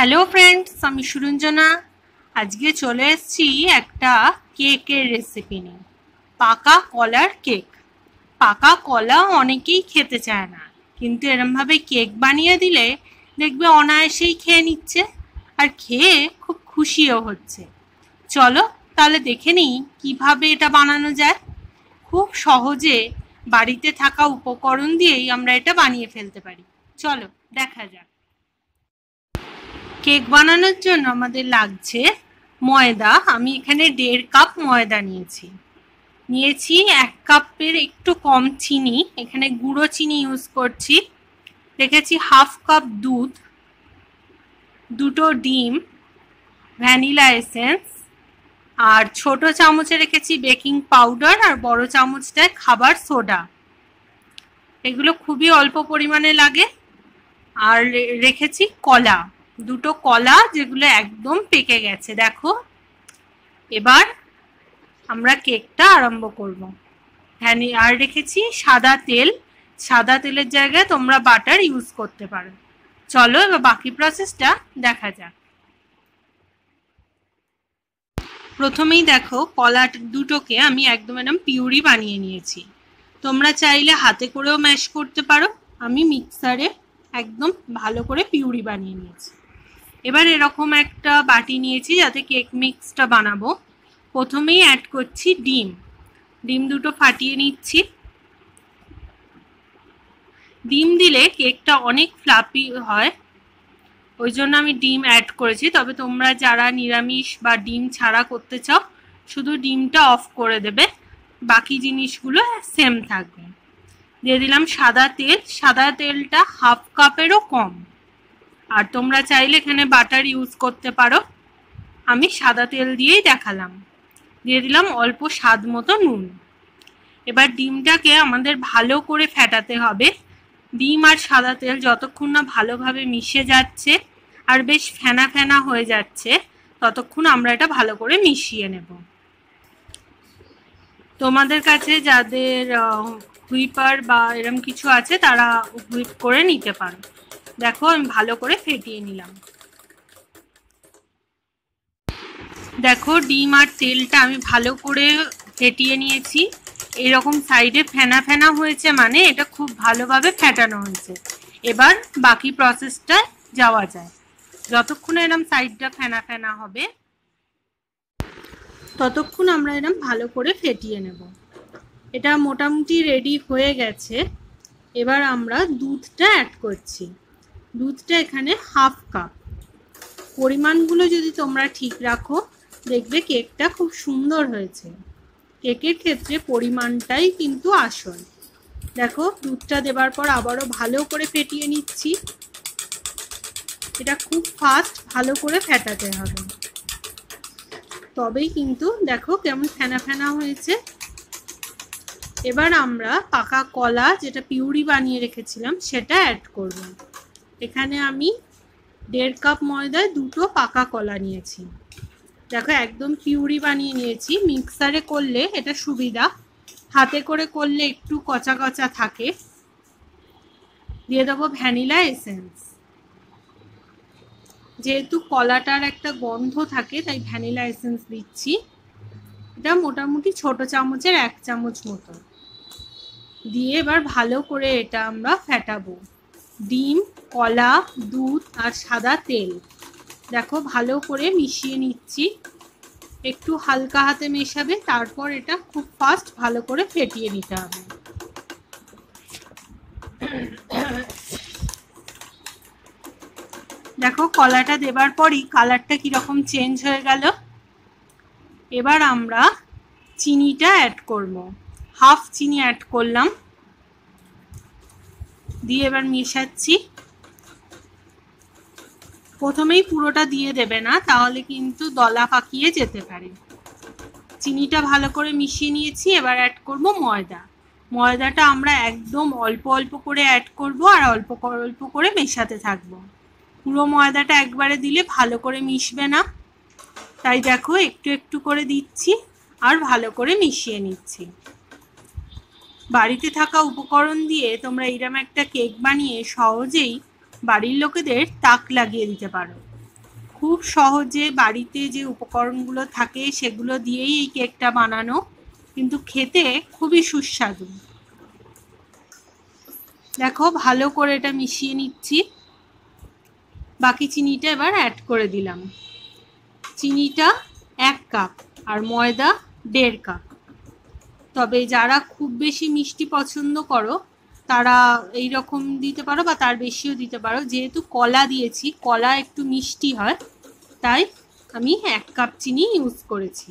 hello friends আমি সুরঞ্জনা আজকে চলে এসেছি একটা কেকের রেসিপি নিয়ে পাকা কলার কেক পাকা কলা অনেকেই খেতে চায় না কিন্তু এরমভাবে কেক বানিয়ে দিলে দেখবে অনায়াসেই খেয়ে নিচ্ছে আর খেয়ে খুব খুশিও হচ্ছে চলো তাহলে দেখে নিই কীভাবে এটা বানানো যায় খুব সহজে বাড়িতে থাকা উপকরণ দিয়েই আমরা এটা বানিয়ে ফেলতে পারি চলো দেখা যাক কেক বানানোর জন্য আমাদের লাগছে ময়দা আমি এখানে দেড় কাপ ময়দা নিয়েছি নিয়েছি এক কাপের একটু কম চিনি এখানে গুঁড়ো চিনি ইউজ করছি রেখেছি হাফ কাপ দুধ দুটো ডিম ভ্যানিলা এসেন্স আর ছোট চামচে রেখেছি বেকিং পাউডার আর বড় চামচটায় খাবার সোডা এগুলো খুবই অল্প পরিমাণে লাগে আর রেখেছি কলা দুটো কলা যেগুলো একদম পেকে গেছে দেখো এবার আমরা কেকটা আরম্ভ করব হ্যাঁ আর রেখেছি সাদা তেল সাদা তেলের জায়গায় তোমরা বাটার ইউজ করতে পারো চলো এবার বাকি প্রসেসটা দেখা যাক প্রথমেই দেখো কলা দুটোকে আমি একদম একদম পিউরি বানিয়ে নিয়েছি তোমরা চাইলে হাতে করেও ম্যাশ করতে পারো আমি মিক্সারে একদম ভালো করে পিউরি বানিয়ে নিয়েছি এবার এরকম একটা বাটি নিয়েছি যাতে কেক মিক্সটা বানাবো প্রথমেই অ্যাড করছি ডিম ডিম দুটো ফাটিয়ে নিচ্ছি ডিম দিলে কেকটা অনেক ফ্লাপি হয় ওই জন্য আমি ডিম অ্যাড করেছি তবে তোমরা যারা নিরামিষ বা ডিম ছাড়া করতে চাও শুধু ডিমটা অফ করে দেবে বাকি জিনিসগুলো সেম থাকবে দিয়ে দিলাম সাদা তেল সাদা তেলটা হাফ কাপেরও কম আর তোমরা চাইলে এখানে বাটার ইউজ করতে পারো আমি সাদা তেল দিয়েই দেখালাম দিয়ে দিলাম অল্প স্বাদ মতো নুন এবার ডিমটাকে আমাদের ভালো করে ফেটাতে হবে ডিম আর সাদা তেল যতক্ষণ না ভালোভাবে মিশে যাচ্ছে আর বেশ ফেনা ফেনা হয়ে যাচ্ছে ততক্ষণ আমরা এটা ভালো করে মিশিয়ে নেব তোমাদের কাছে যাদের হুইপার বা এরম কিছু আছে তারা হুইপ করে নিতে পারো দেখো আমি ভালো করে ফেটিয়ে নিলাম দেখো ডিম আর তেলটা আমি ভালো করে ফেটিয়ে নিয়েছি এরকম সাইডে ফেনা ফেনা হয়েছে মানে এটা খুব ভালোভাবে ফেটানো হয়েছে এবার বাকি প্রসেসটা যাওয়া যায় যতক্ষণ এরম সাইডটা ফেনা ফেনা হবে ততক্ষণ আমরা এরম ভালো করে ফেটিয়ে নেব এটা মোটামুটি রেডি হয়ে গেছে এবার আমরা দুধটা অ্যাড করছি দুধটা এখানে হাফ কাপ পরিমাণগুলো যদি তোমরা ঠিক রাখো দেখবে কেকটা খুব সুন্দর হয়েছে কেকের ক্ষেত্রে পরিমাণটাই কিন্তু আসল দেখো দুধটা দেবার পর আবারও ভালো করে ফেটিয়ে নিচ্ছি এটা খুব ফাস্ট ভালো করে ফেটাতে হবে তবেই কিন্তু দেখো কেমন ফেনা ফেনা হয়েছে এবার আমরা পাকা কলা যেটা পিউরি বানিয়ে রেখেছিলাম সেটা অ্যাড করবো এখানে আমি দেড় কাপ ময়দায় দুটো পাকা কলা নিয়েছি দেখো একদম পিউরি বানিয়ে নিয়েছি মিক্সারে করলে এটা সুবিধা হাতে করে করলে একটু কচা কচা থাকে দিয়ে দেবো ভ্যানিলা এসেন্স যেহেতু কলাটার একটা গন্ধ থাকে তাই ভ্যানিলা এসেন্স দিচ্ছি এটা মোটামুটি ছোট চামচের এক চামচ মতো দিয়ে এবার ভালো করে এটা আমরা ফ্যাটাবো ডিম কলা দুধ আর সাদা তেল দেখো ভালো করে মিশিয়ে নিচ্ছি একটু হালকা হাতে মেশাবে তারপর এটা খুব ফাস্ট ভালো করে ফেটিয়ে নিতে হবে দেখো কলাটা দেবার পরই কালারটা কীরকম চেঞ্জ হয়ে গেল এবার আমরা চিনিটা অ্যাড করব হাফ চিনি অ্যাড করলাম দিয়ে এবার মিশাচ্ছি প্রথমেই পুরোটা দিয়ে দেবে না তাহলে কিন্তু দলা পাকিয়ে যেতে পারে চিনিটা ভালো করে মিশিয়ে নিয়েছি এবার অ্যাড করব ময়দা ময়দাটা আমরা একদম অল্প অল্প করে অ্যাড করব আর অল্প অল্প করে মেশাতে থাকব পুরো ময়দাটা একবারে দিলে ভালো করে মিশবে না তাই দেখো একটু একটু করে দিচ্ছি আর ভালো করে মিশিয়ে নিচ্ছি বাড়িতে থাকা উপকরণ দিয়ে তোমরা এরম একটা কেক বানিয়ে সহজেই বাড়ির লোকেদের তাক লাগিয়ে দিতে পারো খুব সহজে বাড়িতে যে উপকরণগুলো থাকে সেগুলো দিয়েই এই কেকটা বানানো কিন্তু খেতে খুবই সুস্বাদু দেখো ভালো করে এটা মিশিয়ে নিচ্ছি বাকি চিনিটা এবার অ্যাড করে দিলাম চিনিটা এক কাপ আর ময়দা দেড় কাপ তবে যারা খুব বেশি মিষ্টি পছন্দ করো তারা এই রকম দিতে পারো বা তার বেশিও দিতে পারো যেহেতু কলা দিয়েছি কলা একটু মিষ্টি হয় তাই আমি এক কাপ চিনি ইউজ করেছি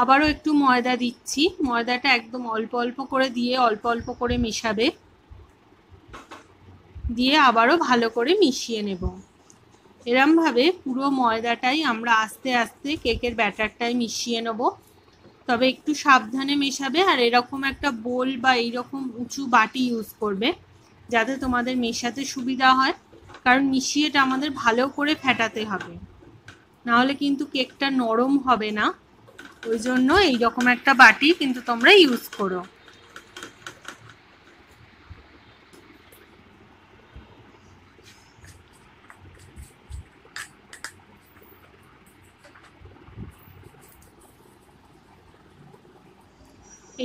আবারও একটু ময়দা দিচ্ছি ময়দাটা একদম অল্প অল্প করে দিয়ে অল্প অল্প করে মেশাবে দিয়ে আবারও ভালো করে মিশিয়ে নেব এরমভাবে পুরো ময়দাটাই আমরা আস্তে আস্তে কেকের ব্যাটারটাই মিশিয়ে নেবো তবে একটু সাবধানে মেশাবে আর এরকম একটা বোল বা এইরকম উঁচু বাটি ইউজ করবে যাতে তোমাদের মেশাতে সুবিধা হয় কারণ মিশিয়েটা আমাদের ভালো করে ফেটাতে হবে নাহলে কিন্তু কেকটা নরম হবে না ওই জন্য এইরকম একটা বাটি কিন্তু তোমরা ইউজ করো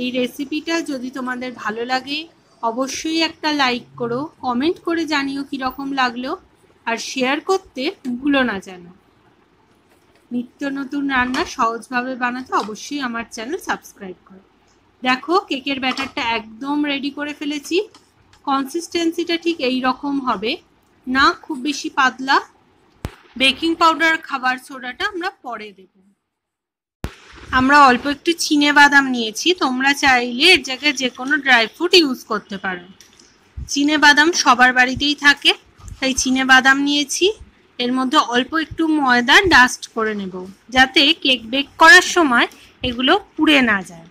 এই রেসিপিটা যদি তোমাদের ভালো লাগে অবশ্যই একটা লাইক করো কমেন্ট করে জানিও কীরকম লাগলো আর শেয়ার করতে ভুলো না যেন নিত্য নতুন রান্না সহজভাবে বানাতে অবশ্যই আমার চ্যানেল সাবস্ক্রাইব করো দেখো কেকের ব্যাটারটা একদম রেডি করে ফেলেছি কনসিস্টেন্সিটা ঠিক এই রকম হবে না খুব বেশি পাতলা বেকিং পাউডার খাবার সোডাটা আমরা পরে দেবো আমরা অল্প একটু চিনে বাদাম নিয়েছি তোমরা চাইলে এর জায়গায় যে কোনো ড্রাই ফ্রুট ইউজ করতে পারো চিনে বাদাম সবার বাড়িতেই থাকে তাই চিনে বাদাম নিয়েছি এর মধ্যে অল্প একটু ময়দা ডাস্ট করে নেব যাতে কেক বেক করার সময় এগুলো পুড়ে না যায়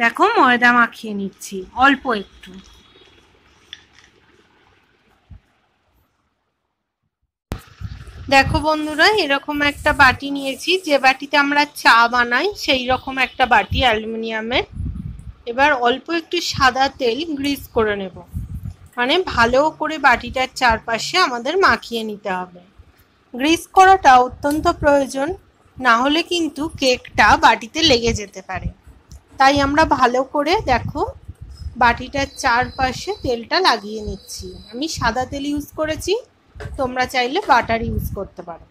দেখো ময়দা মাখিয়ে নিচ্ছি অল্প একটু দেখো বন্ধুরা এরকম একটা বাটি নিয়েছি যে বাটিতে আমরা চা বানাই সেই রকম একটা বাটি অ্যালুমিনিয়ামের এবার অল্প একটু সাদা তেল গ্রিস করে নেব মানে ভালো করে বাটিটার চারপাশে আমাদের মাখিয়ে নিতে হবে গ্রিস করাটা অত্যন্ত প্রয়োজন না হলে কিন্তু কেকটা বাটিতে লেগে যেতে পারে তাই আমরা ভালো করে দেখো বাটিটার চারপাশে তেলটা লাগিয়ে নিচ্ছি আমি সাদা তেল ইউজ করেছি তোমরা চাইলে বাটার ইউজ করতে পারো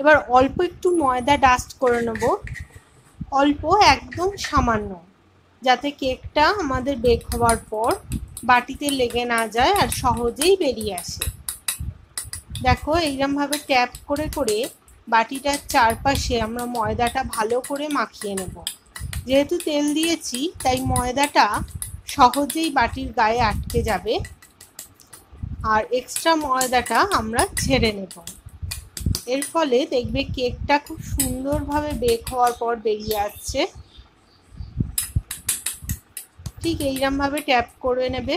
এবার অল্প একটু ময়দা ডাস্ট করে নেব অল্প একদম সামান্য যাতে কেকটা আমাদের বেক হওয়ার পর বাটিতে লেগে না যায় আর সহজেই বেরিয়ে আসে দেখো এইরমভাবে ট্যাপ করে করে বাটিটার চারপাশে আমরা ময়দাটা ভালো করে মাখিয়ে নেব যেহেতু তেল দিয়েছি তাই ময়দাটা সহজেই বাটির গায়ে আটকে যাবে আর এক্সট্রা ময়দাটা আমরা ছেড়ে নেব এর ফলে দেখবে কেকটা খুব সুন্দরভাবে বেক হওয়ার পর বেরিয়ে আসছে ঠিক এইরমভাবে ট্যাপ করে নেবে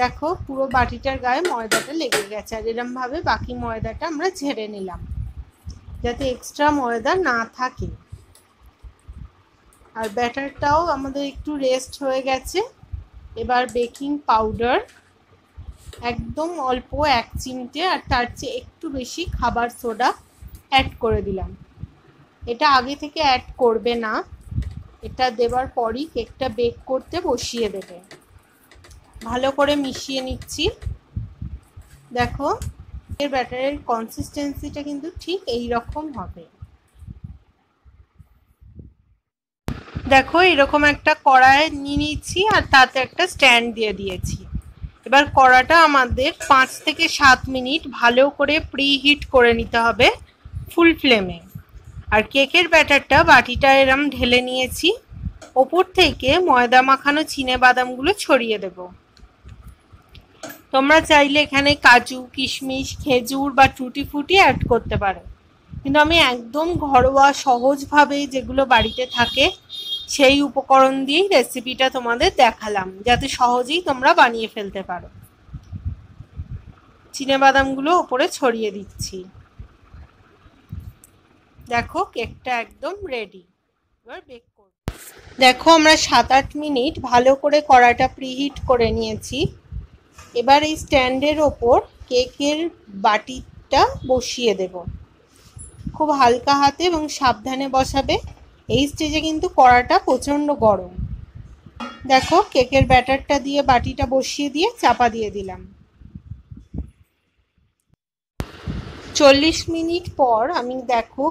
দেখো পুরো বাটিটার গায়ে ময়দাটা লেগে গেছে আর এরমভাবে বাকি ময়দাটা আমরা ঝেড়ে নিলাম যাতে এক্সট্রা ময়দা না থাকে আর ব্যাটারটাও আমাদের একটু রেস্ট হয়ে গেছে এবার বেকিং পাউডার একদম অল্প এক চিমটে আর তার চেয়ে একটু বেশি খাবার সোডা অ্যাড করে দিলাম এটা আগে থেকে অ্যাড করবে না এটা দেবার পরই কেকটা বেক করতে বসিয়ে দেবে ভালো করে মিশিয়ে নিচ্ছি দেখো এর ব্যাটারের কনসিস্টেন্সিটা কিন্তু ঠিক এই রকম হবে দেখো এরকম একটা কড়াই নিয়ে নিচ্ছি আর তাতে একটা স্ট্যান্ড দিয়ে দিয়েছি এবার কড়াটা আমাদের পাঁচ থেকে সাত মিনিট ভালো করে প্রিহিট করে নিতে হবে ফুল ফ্লেমে আর কেকের ব্যাটারটা বাটিটা এরম ঢেলে নিয়েছি ওপর থেকে ময়দা মাখানো চিনে বাদামগুলো ছড়িয়ে দেব তোমরা চাইলে এখানে কাজু কিশমিশ খেজুর বা টুটি ফুটি অ্যাড করতে পারো কিন্তু আমি একদম ঘরোয়া সহজভাবে যেগুলো বাড়িতে থাকে সেই উপকরণ দিয়েই রেসিপিটা তোমাদের দেখালাম যাতে সহজেই তোমরা বানিয়ে ফেলতে পারো বাদামগুলো ওপরে ছড়িয়ে দিচ্ছি দেখো কেকটা একদম রেডি এবার বেক দেখো আমরা সাত আট মিনিট ভালো করে কড়াটা প্রিহিট করে নিয়েছি এবার এই স্ট্যান্ডের ওপর কেকের বাটিটা বসিয়ে দেব খুব হালকা হাতে এবং সাবধানে বসাবে এই স্টেজে কিন্তু কড়াটা প্রচণ্ড গরম দেখো কেকের ব্যাটারটা দিয়ে বাটিটা বসিয়ে দিয়ে চাপা দিয়ে দিলাম চল্লিশ মিনিট পর আমি দেখো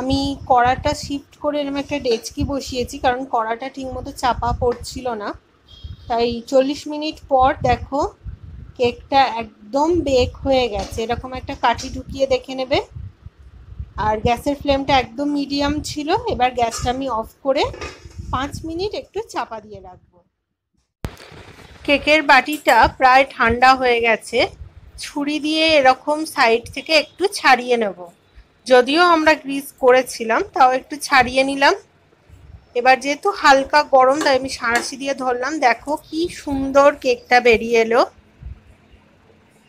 আমি কড়াটা শিফট করে এরকম একটা ডেচকি বসিয়েছি কারণ কড়াটা ঠিকমতো চাপা পড়ছিল না তাই চল্লিশ মিনিট পর দেখো কেকটা একদম বেক হয়ে গেছে এরকম একটা কাঠি ঢুকিয়ে দেখে নেবে আর গ্যাসের ফ্লেমটা একদম মিডিয়াম ছিল এবার গ্যাসটা আমি অফ করে পাঁচ মিনিট একটু চাপা দিয়ে রাখবো কেকের বাটিটা প্রায় ঠান্ডা হয়ে গেছে ছুরি দিয়ে এরকম সাইড থেকে একটু ছাড়িয়ে নেব যদিও আমরা গ্রিজ করেছিলাম তাও একটু ছাড়িয়ে নিলাম এবার যেহেতু হালকা গরম তাই আমি সাঁড়াশি দিয়ে ধরলাম দেখো কি সুন্দর কেকটা বেরিয়ে এলো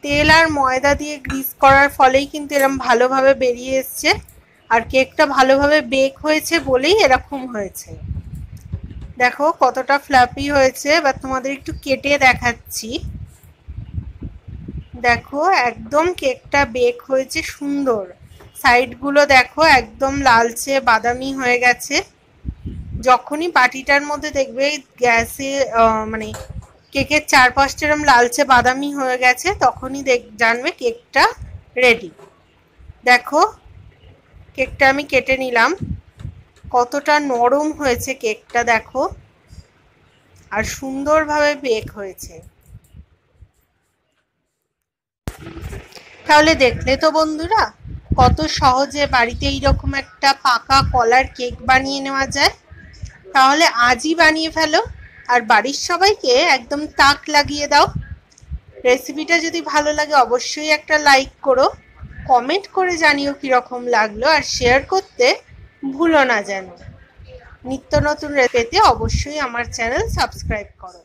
তেল আর ময়দা দিয়ে গ্রিস করার ফলেই কিন্তু এরম ভালোভাবে বেরিয়ে এসছে আর কেকটা ভালোভাবে বেক হয়েছে বলেই এরকম হয়েছে দেখো কতটা ফ্ল্যাপি হয়েছে বা তোমাদের একটু কেটে দেখাচ্ছি দেখো একদম কেকটা বেক হয়েছে সুন্দর সাইডগুলো দেখো একদম লালচে বাদামি হয়ে গেছে যখনই পাটিটার মধ্যে দেখবে গ্যাসে মানে কেকের চারপাশটা এরম লালচে বাদামি হয়ে গেছে তখনই দেখ জানবে কেকটা রেডি দেখো কেকটা আমি কেটে নিলাম কতটা নরম হয়েছে কেকটা দেখো আর সুন্দরভাবে বেক হয়েছে তাহলে দেখলে তো বন্ধুরা কত সহজে বাড়িতে এইরকম একটা পাকা কলার কেক বানিয়ে নেওয়া যায় তাহলে আজই বানিয়ে ফেলো আর বাড়ির সবাইকে একদম তাক লাগিয়ে দাও রেসিপিটা যদি ভালো লাগে অবশ্যই একটা লাইক করো কমেন্ট করে জানিও কীরকম লাগলো আর শেয়ার করতে ভুলো না যেন নিত্য নতুন রেসিপিতে অবশ্যই আমার চ্যানেল সাবস্ক্রাইব করো